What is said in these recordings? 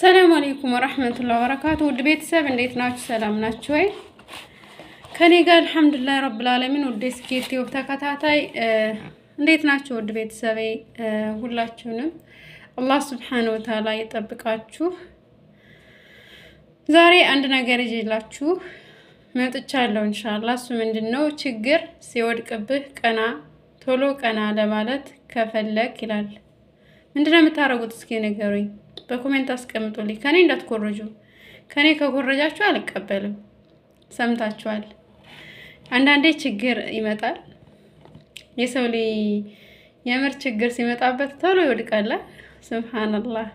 ሰላም አለይኩም ወራህመቱላሂ ወበረካቱ። ውድ ቤተሰብ እንዴት ናችሁ? ሰላም ናችሁ ወይ? ከኔ ጋር አልሐምዱሊላህ ረብል ዓለሚን። ውድ ስኬት ዩቲዩብ ተከታታይ እንዴት ናችሁ? ውድ ቤተሰቤ ሁላችሁንም አላህ ሱብሓነሁ ወተዓላ ይጠብቃችሁ። ዛሬ አንድ ነገር ይዤላችሁ መጥቻለሁ ኢንሻአላህ። እሱ ምንድነው ችግር ሲወድቅብህ ቀና ቶሎ ቀና ለማለት ከፈለክ ይላል ምንድነው የምታደርጉት? እስኪ ንገሩኝ፣ በኮሜንት አስቀምጡልኝ። ከኔ እንዳትኮረጁ ከኔ ከኮረጃችሁ አልቀበልም። ሰምታችኋል። አንዳንዴ ችግር ይመጣል። የሰው ልጅ የምር ችግር ሲመጣበት ቶሎ ይወድቃል። ስብሓንላህ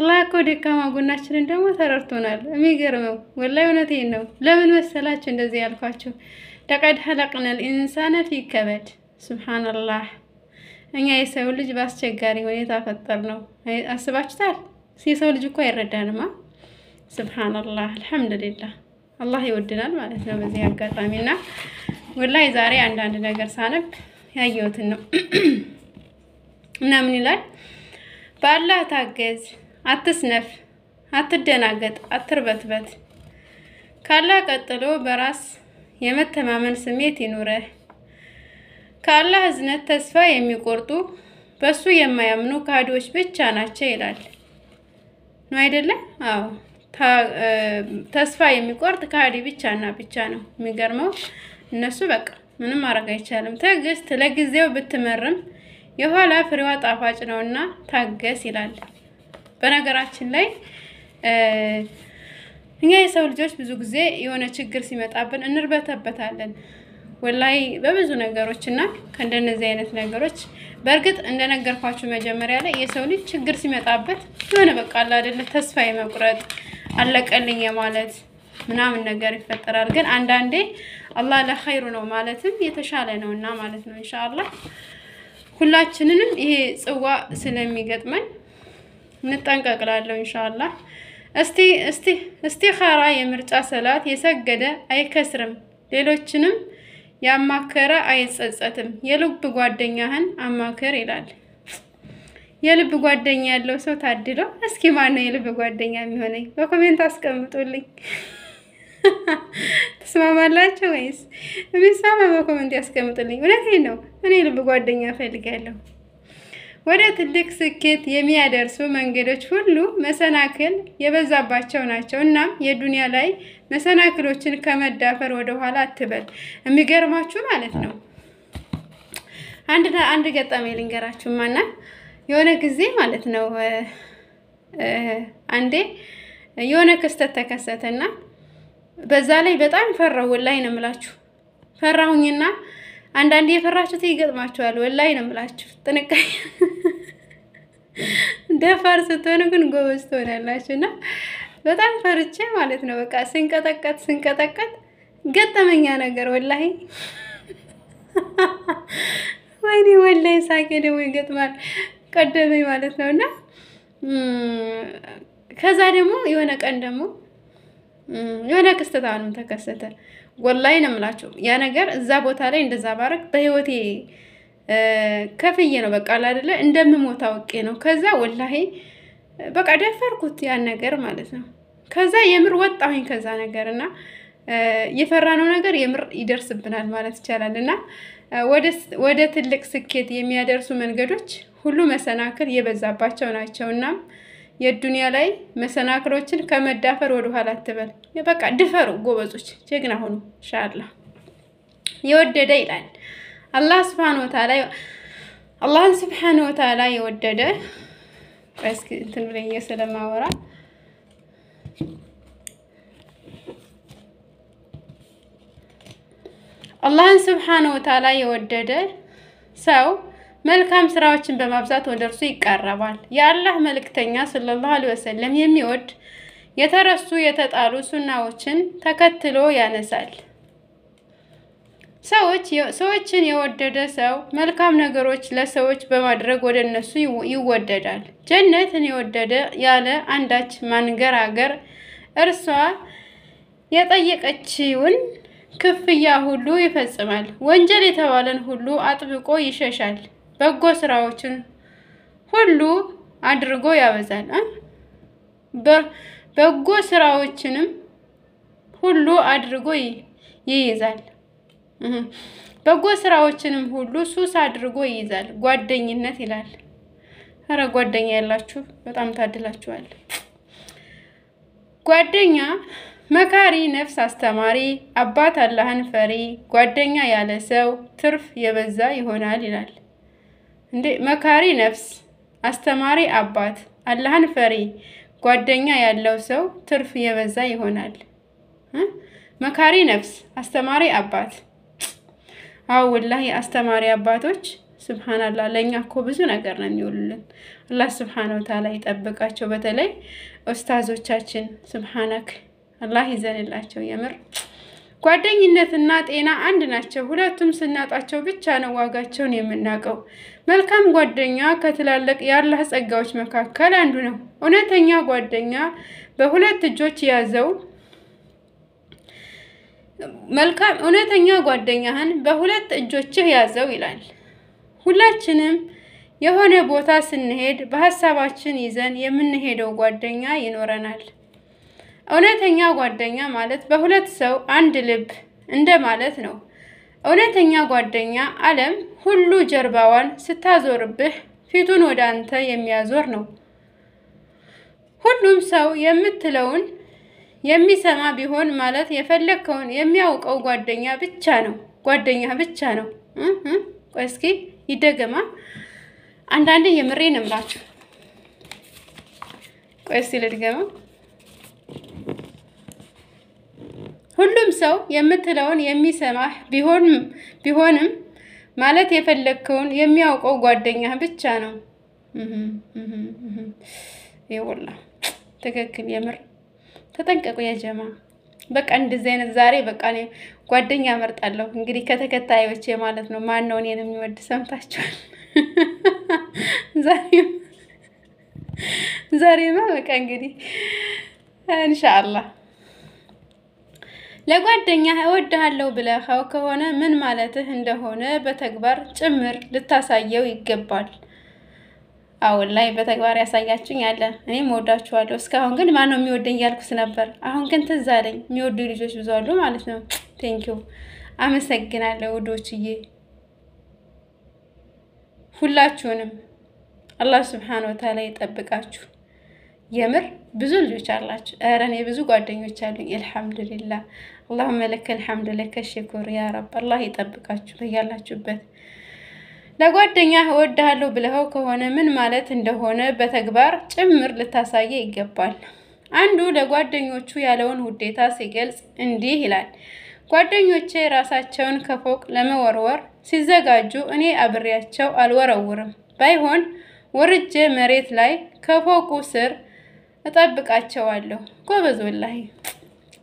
አላህ እኮ ደካማ ጎናችንን ደግሞ ተረድቶናል። የሚገርመው ወላሂ እውነቴን ነው። ለምን መሰላችሁ እንደዚህ ያልኳችሁ? ለቀድ ኸለቅነል ኢንሳነ ፊ ከበድ ስብሓንላህ እኛ የሰው ልጅ በአስቸጋሪ ሁኔታ ፈጠር ነው። አስባችታል? የሰው ልጅ እኮ አይረዳንማ። ስብሓንላህ አልሐምዱሊላህ፣ አላህ ይወድናል ማለት ነው። በዚህ አጋጣሚ እና ወላሂ ዛሬ አንዳንድ ነገር ሳነብ ያየሁትን ነው እና ምን ይላል? በአላህ ታገዝ፣ አትስነፍ፣ አትደናገጥ፣ አትርበትበት። ካላህ ቀጥሎ በራስ የመተማመን ስሜት ይኑረህ። ከአላህ እዝነት ተስፋ የሚቆርጡ በሱ የማያምኑ ካህዲዎች ብቻ ናቸው ይላል። ነው አይደለም? አዎ ተስፋ የሚቆርጥ ካህዲ ብቻ ብቻ ነው። የሚገርመው እነሱ በቃ ምንም ማድረግ አይቻልም። ትዕግስት ለጊዜው ብትመርም የኋላ ፍሬዋ ጣፋጭ ነው እና ታገስ ይላል። በነገራችን ላይ እኛ የሰው ልጆች ብዙ ጊዜ የሆነ ችግር ሲመጣብን እንርበተበታለን። ወላይ በብዙ ነገሮች እና ከእንደነዚህ አይነት ነገሮች በእርግጥ እንደነገርኳችሁ መጀመሪያ ላይ የሰው ልጅ ችግር ሲመጣበት የሆነ በቃ አለ አይደለ ተስፋ የመቁረጥ አለቀልኝ የማለት ምናምን ነገር ይፈጠራል። ግን አንዳንዴ አላህ ለኸይሩ ነው ማለትም የተሻለ ነው እና ማለት ነው ኢንሻአላህ ሁላችንንም ይሄ ጽዋ ስለሚገጥመን እንጠንቀቅላለሁ እላለሁ። ኢንሻአላህ እስቲ እስቲ እስቲ ኻራ የምርጫ ሰላት የሰገደ አይከስርም ሌሎችንም ያማከረ አይጸጸትም፣ የልብ ጓደኛህን አማክር ይላል። የልብ ጓደኛ ያለው ሰው ታድሎ እስኪ ማን ነው የልብ ጓደኛ የሚሆነኝ? በኮሜንት አስቀምጡልኝ። ተስማማላችሁ ወይስ? የሚስማማ በኮሜንት ያስቀምጡልኝ። እውነቴን ነው። እኔ የልብ ጓደኛ እፈልጋለሁ። ወደ ትልቅ ስኬት የሚያደርሱ መንገዶች ሁሉ መሰናክል የበዛባቸው ናቸው። እናም የዱንያ ላይ መሰናክሎችን ከመዳፈር ወደኋላ አትበል። የሚገርማችሁ ማለት ነው አንድ አንድ ገጠሜ ልንገራችሁ ማና የሆነ ጊዜ ማለት ነው አንዴ የሆነ ክስተት ተከሰተና በዛ ላይ በጣም ፈራው ላይ ነው የምላችሁ ፈራሁኝና አንዳንድ የፈራችሁት ይገጥማችኋል። ወላሂ ነው የምላችሁ። ጥንቃቄ ደፋር ስትሆኑ ግን ጎበዝ ትሆናላችሁ። እና በጣም ፈርቼ ማለት ነው በቃ ስንቀጠቀጥ ስንቀጠቀጥ ገጠመኛ ነገር ወላሂ ወይኔ ወላሂ ሳቄ ደግሞ ይገጥማል። ቀደመኝ ማለት ነው እና ከዛ ደግሞ የሆነ ቀን ደግሞ የሆነ ክስተት አሁንም ተከሰተ። ወላይ ነው የምላቸው። ያ ነገር እዛ ቦታ ላይ እንደዛ ባረግ በህይወቴ ከፍዬ ነው በቃ አይደለ እንደምሞት አውቄ ነው። ከዛ ወላሂ በቃ ደፈርኩት ያን ነገር ማለት ነው። ከዛ የምር ወጣሁኝ ከዛ ነገር እና የፈራነው ነገር የምር ይደርስብናል ማለት ይቻላል። እና ወደ ትልቅ ስኬት የሚያደርሱ መንገዶች ሁሉ መሰናክል የበዛባቸው ናቸው የዱንያ ላይ መሰናክሎችን ከመዳፈር ወደኋላ አትበል። በቃ ድፈሩ ጎበዞች፣ ጀግና ሆኑ። ኢንሻአላህ የወደደ ይላል አላህ ስብሓን ወተዓላ። አላህን ስብሓን ወተዓላ የወደደ እስኪ እንትን ብለኝ ስለማወራ አላህን ስብሓን ወተዓላ የወደደ ሰው መልካም ስራዎችን በማብዛት ወደ እርሱ ይቃረባል። የአላህ መልእክተኛ ሰለላሁ ዐለይሂ ወሰለም የሚወድ የተረሱ የተጣሉ ሱናዎችን ተከትሎ ያነሳል። ሰዎች ሰዎችን የወደደ ሰው መልካም ነገሮች ለሰዎች በማድረግ ወደ እነሱ ይወደዳል። ጀነትን የወደደ ያለ አንዳች ማንገራገር እርሷ የጠየቀችውን ክፍያ ሁሉ ይፈጽማል። ወንጀል የተባለን ሁሉ አጥብቆ ይሸሻል። በጎ ስራዎችን ሁሉ አድርጎ ያበዛል። በጎ ስራዎችንም ሁሉ አድርጎ ይይዛል። በጎ ስራዎችንም ሁሉ ሱስ አድርጎ ይይዛል። ጓደኝነት ይላል። ኧረ ጓደኛ ያላችሁ በጣም ታድላችኋል። ጓደኛ መካሪ፣ ነፍስ አስተማሪ፣ አባት አላህን ፈሪ፣ ጓደኛ ያለ ሰው ትርፍ የበዛ ይሆናል ይላል። እንዴ መካሪ ነፍስ፣ አስተማሪ አባት፣ አላህን ፈሪ ጓደኛ ያለው ሰው ትርፍ የበዛ ይሆናል። መካሪ ነፍስ፣ አስተማሪ አባት። አዎ ወላሂ አስተማሪ አባቶች ስብሓንላህ ለእኛ እኮ ብዙ ነገር ነው የሚውሉልን። አላህ ስብሓን ወተዓላ ይጠብቃቸው። በተለይ ኡስታዞቻችን ስብሓነክ አላህ ይዘንላቸው የምር ጓደኝነትና ጤና አንድ ናቸው። ሁለቱም ስናጣቸው ብቻ ነው ዋጋቸውን የምናውቀው። መልካም ጓደኛ ከትላልቅ የአላህ ጸጋዎች መካከል አንዱ ነው። እውነተኛ ጓደኛ በሁለት እጆች ያዘው መልካም እውነተኛ ጓደኛህን በሁለት እጆችህ ያዘው ይላል። ሁላችንም የሆነ ቦታ ስንሄድ በሀሳባችን ይዘን የምንሄደው ጓደኛ ይኖረናል። እውነተኛ ጓደኛ ማለት በሁለት ሰው አንድ ልብ እንደማለት ነው። እውነተኛ ጓደኛ ዓለም ሁሉ ጀርባዋን ስታዞርብህ ፊቱን ወደ አንተ የሚያዞር ነው። ሁሉም ሰው የምትለውን የሚሰማ ቢሆን ማለት የፈለግከውን የሚያውቀው ጓደኛ ብቻ ነው። ጓደኛ ብቻ ነው። እስኪ ይደገማ። አንዳንዴ የምሬን እምላችሁ። ቆይ እስኪ ልድገማ። ሁሉም ሰው የምትለውን የሚሰማህ ቢሆንም ማለት የፈለግከውን የሚያውቀው ጓደኛህ ብቻ ነው። ይውላ ትክክል። የምር ተጠንቀቁ የጀማ በቃ እንደዚህ አይነት ዛሬ በቃ እኔ ጓደኛ መርጣለሁ። እንግዲህ ከተከታዮች ማለት ነው። ማን ነው እኔን የሚወድ ሰምታችኋል። ዛሬማ በቃ እንግዲህ ኢንሻአላህ ለጓደኛ እወድሃለሁ ብለኸው ከሆነ ምን ማለትህ እንደሆነ በተግባር ጭምር ልታሳየው ይገባል። አሁን ላይ በተግባር ያሳያችኝ አለ። እኔም እወዳችኋለሁ። እስካሁን ግን ማነው የሚወደኝ ያልኩት ነበር። አሁን ግን ትዝ አለኝ የሚወዱ ልጆች ብዙ አሉ ማለት ነው። ቴንኪው አመሰግናለሁ ውዶችዬ፣ ሁላችሁንም አላህ ስብሓን ወታላ ይጠብቃችሁ። የምር ብዙ ልጆች አላችሁ። ኧረ እኔ ብዙ ጓደኞች አሉኝ። አልሐምዱሊላ አላሁመ መለከ ሐምድ ከሽኩር ሽኩር ያ ረብ። አላህ ይጠብቃችሁ በያላችሁበት። ለጓደኛ እወድሃለሁ ብለኸው ከሆነ ምን ማለት እንደሆነ በተግባር ጭምር ልታሳየ ይገባል። አንዱ ለጓደኞቹ ያለውን ውዴታ ሲገልጽ እንዲህ ይላል። ጓደኞቼ ራሳቸውን ከፎቅ ለመወርወር ሲዘጋጁ እኔ አብሬያቸው አልወረውርም። ባይሆን ወርጄ መሬት ላይ ከፎቁ ስር እጠብቃቸዋለሁ። ጎበዝ ወላሂ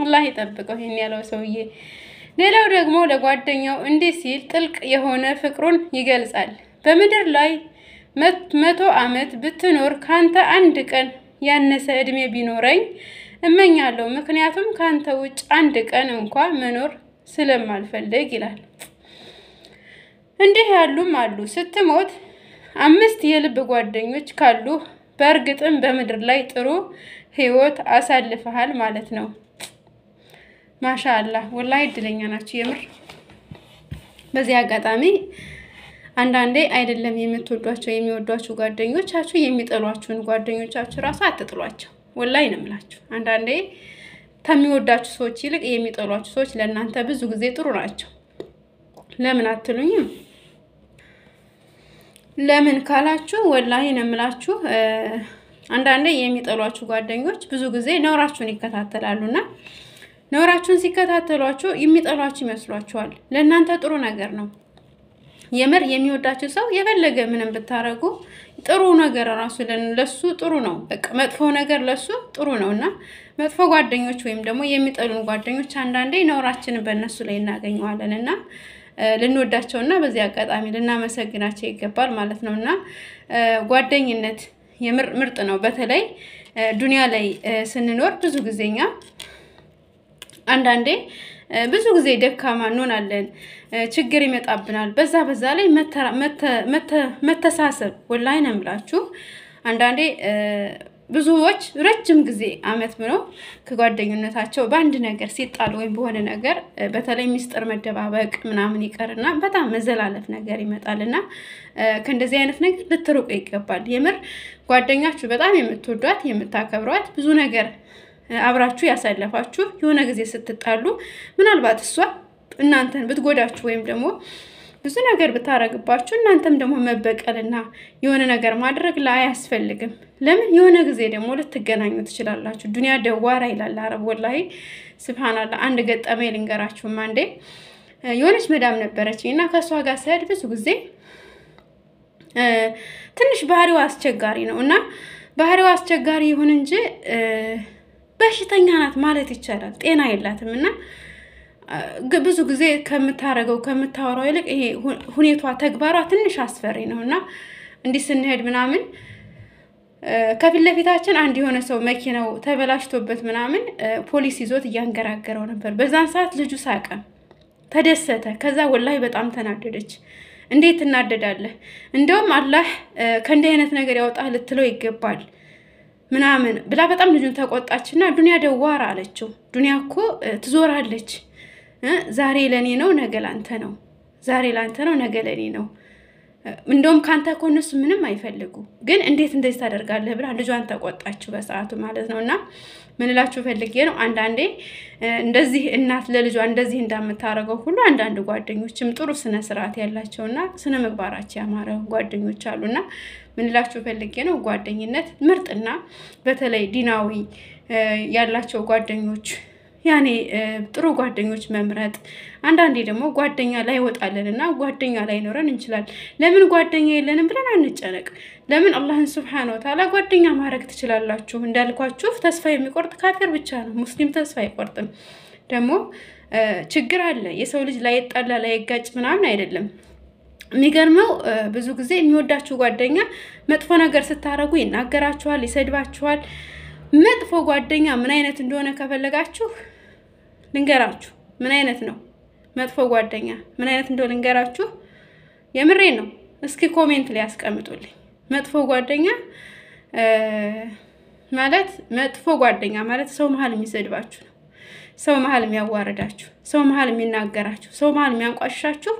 ወላሂ ጠብቀው ይሄን ያለው ሰውዬ። ሌላው ደግሞ ለጓደኛው እንዲህ ሲል ጥልቅ የሆነ ፍቅሩን ይገልጻል። በምድር ላይ መቶ ዓመት ብትኖር ካንተ አንድ ቀን ያነሰ እድሜ ቢኖረኝ እመኛለሁ። ምክንያቱም ካንተ ውጭ አንድ ቀን እንኳ መኖር ስለማልፈልግ ይላል። እንዲህ ያሉም አሉ። ስትሞት አምስት የልብ ጓደኞች ካሉ በእርግጥም በምድር ላይ ጥሩ ህይወት አሳልፈሃል ማለት ነው። ማሻአላህ ወላሂ እድለኛ ናቸው የምር። በዚህ አጋጣሚ አንዳንዴ አይደለም የምትወዷቸው የሚወዷቸው ጓደኞቻችሁ የሚጠሏችሁን ጓደኞቻችሁ ራሱ አትጥሏቸው። ወላሂ ነው የምላችሁ። አንዳንዴ ከሚወዳችሁ ሰዎች ይልቅ የሚጠሏችሁ ሰዎች ለእናንተ ብዙ ጊዜ ጥሩ ናቸው። ለምን አትሉኝም? ለምን ካላችሁ ወላሂ ነው የምላችሁ አንዳንዴ የሚጠሏችሁ ጓደኞች ብዙ ጊዜ ነውራችሁን እና ነውራችሁን ሲከታተሏችሁ የሚጠሏችሁ ይመስሏችኋል። ለእናንተ ጥሩ ነገር ነው። የምር የሚወዳችሁ ሰው የፈለገ ምንም ብታረጉ ጥሩ ነገር ራሱ ለሱ ጥሩ ነው። በቃ መጥፎ ነገር ለሱ ጥሩ ነው እና መጥፎ ጓደኞች ወይም ደግሞ የሚጠሉን ጓደኞች አንዳንዴ ነውራችንን በእነሱ ላይ እናገኘዋለን እና ልንወዳቸውና በዚህ አጋጣሚ ልናመሰግናቸው ይገባል ማለት ነው እና ጓደኝነት የምር ምርጥ ነው። በተለይ ዱንያ ላይ ስንኖር ብዙ ጊዜኛ አንዳንዴ ብዙ ጊዜ ደካማ እንሆናለን፣ ችግር ይመጣብናል። በዛ በዛ ላይ መተሳሰብ ወላይ ነው የምላችሁ አንዳንዴ ብዙዎች ረጅም ጊዜ አመት ምነው ከጓደኝነታቸው በአንድ ነገር ሲጣሉ ወይም በሆነ ነገር በተለይ ሚስጥር መደባበቅ ምናምን ይቀርና በጣም መዘላለፍ ነገር ይመጣልና ከእንደዚህ አይነት ነገር ልትርቁ ይገባል። የምር ጓደኛችሁ በጣም የምትወዷት የምታከብሯት፣ ብዙ ነገር አብራችሁ ያሳለፋችሁ የሆነ ጊዜ ስትጣሉ ምናልባት እሷ እናንተን ብትጎዳችሁ ወይም ደግሞ ብዙ ነገር ብታረግባችሁ እናንተም ደግሞ መበቀልና የሆነ ነገር ማድረግ ላይ አያስፈልግም። ለምን የሆነ ጊዜ ደግሞ ልትገናኙ ትችላላችሁ። ዱኒያ ደዋራ ይላል አረብ። ወላሂ ስብሃናላ። አንድ ገጠመኝ ልንገራችሁም። አንዴ የሆነች መዳም ነበረች እና ከእሷ ጋር ስሄድ ብዙ ጊዜ ትንሽ ባህሪው አስቸጋሪ ነው እና ባህሪው አስቸጋሪ ይሁን እንጂ በሽተኛ ናት ማለት ይቻላል። ጤና የላትም እና ብዙ ጊዜ ከምታረገው ከምታወራው ይልቅ ይሄ ሁኔቷ ተግባሯ ትንሽ አስፈሪ ነው እና እንዲህ ስንሄድ ምናምን ከፊት ለፊታችን አንድ የሆነ ሰው መኪናው ተበላሽቶበት ምናምን ፖሊስ ይዞት እያንገራገረው ነበር። በዛን ሰዓት ልጁ ሳቀ፣ ተደሰተ። ከዛ ወላሂ በጣም ተናደደች። እንዴት ትናደዳለህ? እንደውም አላህ ከእንዲህ አይነት ነገር ያወጣ ልትለው ይገባል ምናምን ብላ በጣም ልጁን ተቆጣችና ዱኒያ ደዋር አለችው። ዱኒያ እኮ ትዞራለች። ዛሬ ለእኔ ነው፣ ነገ ላንተ ነው። ዛሬ ላንተ ነው፣ ነገ ለእኔ ነው። እንደውም ከአንተ እኮ እነሱ ምንም አይፈልጉ፣ ግን እንዴት እንደዚህ ታደርጋለህ ብላ ልጇን ተቆጣችው በሰዓቱ ማለት ነው። እና ምንላችሁ ፈልጌ ነው አንዳንዴ እንደዚህ እናት ለልጇ እንደዚህ እንደምታደርገው ሁሉ አንዳንድ ጓደኞችም ጥሩ ስነ ስርዓት ያላቸውና ስነ ምግባራቸው ያማረ ጓደኞች አሉና ምን ምንላችሁ ፈልጌ ነው ጓደኝነት ምርጥና በተለይ ዲናዊ ያላቸው ጓደኞች ያኔ ጥሩ ጓደኞች መምረጥ። አንዳንዴ ደግሞ ጓደኛ ወጣለን እና ጓደኛ ላይኖረን እንችላል። ለምን ጓደኛ የለንም ብለን አንጨነቅ። ለምን አላህን ስብሓን ወተዓላ ጓደኛ ማድረግ ትችላላችሁ። እንዳልኳችሁ ተስፋ የሚቆርጥ ካፊር ብቻ ነው። ሙስሊም ተስፋ አይቆርጥም። ደግሞ ችግር አለ። የሰው ልጅ ላይጣላ ላይጋጭ ምናምን አይደለም። የሚገርመው ብዙ ጊዜ የሚወዳችሁ ጓደኛ መጥፎ ነገር ስታረጉ ይናገራችኋል፣ ይሰድባችኋል። መጥፎ ጓደኛ ምን አይነት እንደሆነ ከፈለጋችሁ ልንገራችሁ ምን አይነት ነው መጥፎ ጓደኛ ምን አይነት እንደው ልንገራችሁ። የምሬ ነው። እስኪ ኮሜንት ላይ ያስቀምጡልኝ። መጥፎ ጓደኛ ማለት መጥፎ ጓደኛ ማለት ሰው መሀል የሚሰድባችሁ ነው። ሰው መሀል የሚያዋርዳችሁ፣ ሰው መሀል የሚናገራችሁ፣ ሰው መሀል የሚያንቋሽሻችሁ፣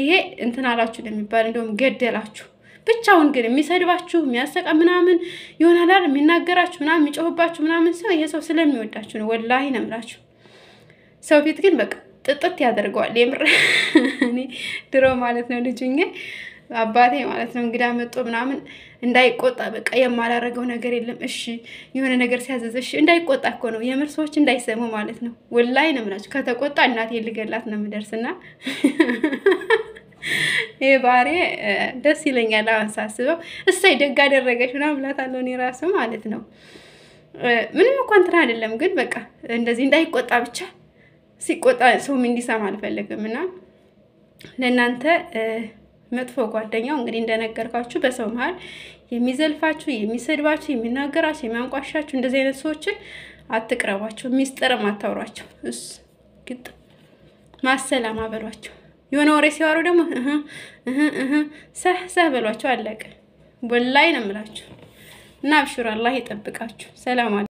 ይሄ እንትን አላችሁ ለሚባል ገደላችሁ። ብቻውን ግን የሚሰድባችሁ የሚያሰቃ ምናምን ይሆናላል የሚናገራችሁ ምናምን የሚጮህባችሁ ምናምን ሰው ይሄ ሰው ስለሚወዳችሁ ነው። ወላሂ ነው ሰው ፊት ግን በቃ ጥጥት ያደርገዋል። የምር እኔ ድሮ ማለት ነው ልጁ አባቴ ማለት ነው እንግዳ መጦ ምናምን እንዳይቆጣ በቃ የማላረገው ነገር የለም። እሺ የሆነ ነገር ሲያዘዝ እሺ እንዳይቆጣ እኮ ነው የምር ሰዎች እንዳይሰሙ ማለት ነው። ወላይ ነው ምናቸው ከተቆጣ እናቴ ልገላት ነው የምደርስና ይህ ባህሪ ደስ ይለኛል። አሁን ሳስበው እሳይ ደግ አደረገች ምናምን ብላታለሁ እኔ ራሱ ማለት ነው። ምንም እኮ እንትን አይደለም ግን በቃ እንደዚህ እንዳይቆጣ ብቻ ሲቆጣ ሰውም እንዲሰማ አልፈለግም እና ለእናንተ መጥፎ ጓደኛው እንግዲህ እንደነገርኳችሁ በሰው መሀል የሚዘልፋችሁ፣ የሚሰድባችሁ፣ የሚናገራችሁ፣ የሚያንቋሻችሁ እንደዚህ አይነት ሰዎችን አትቅረቧቸው። ሚስጥርም አታውሯቸው። እስ ግጥ ማሰላም አበሏቸው። የሆነ ወሬ ሲዋሩ ደግሞ ሰህ ሰህ በሏቸው። አለቀ። ወላሂ ነው የምላችሁ እና አብሽሩ፣ አላህ ይጠብቃችሁ። ሰላም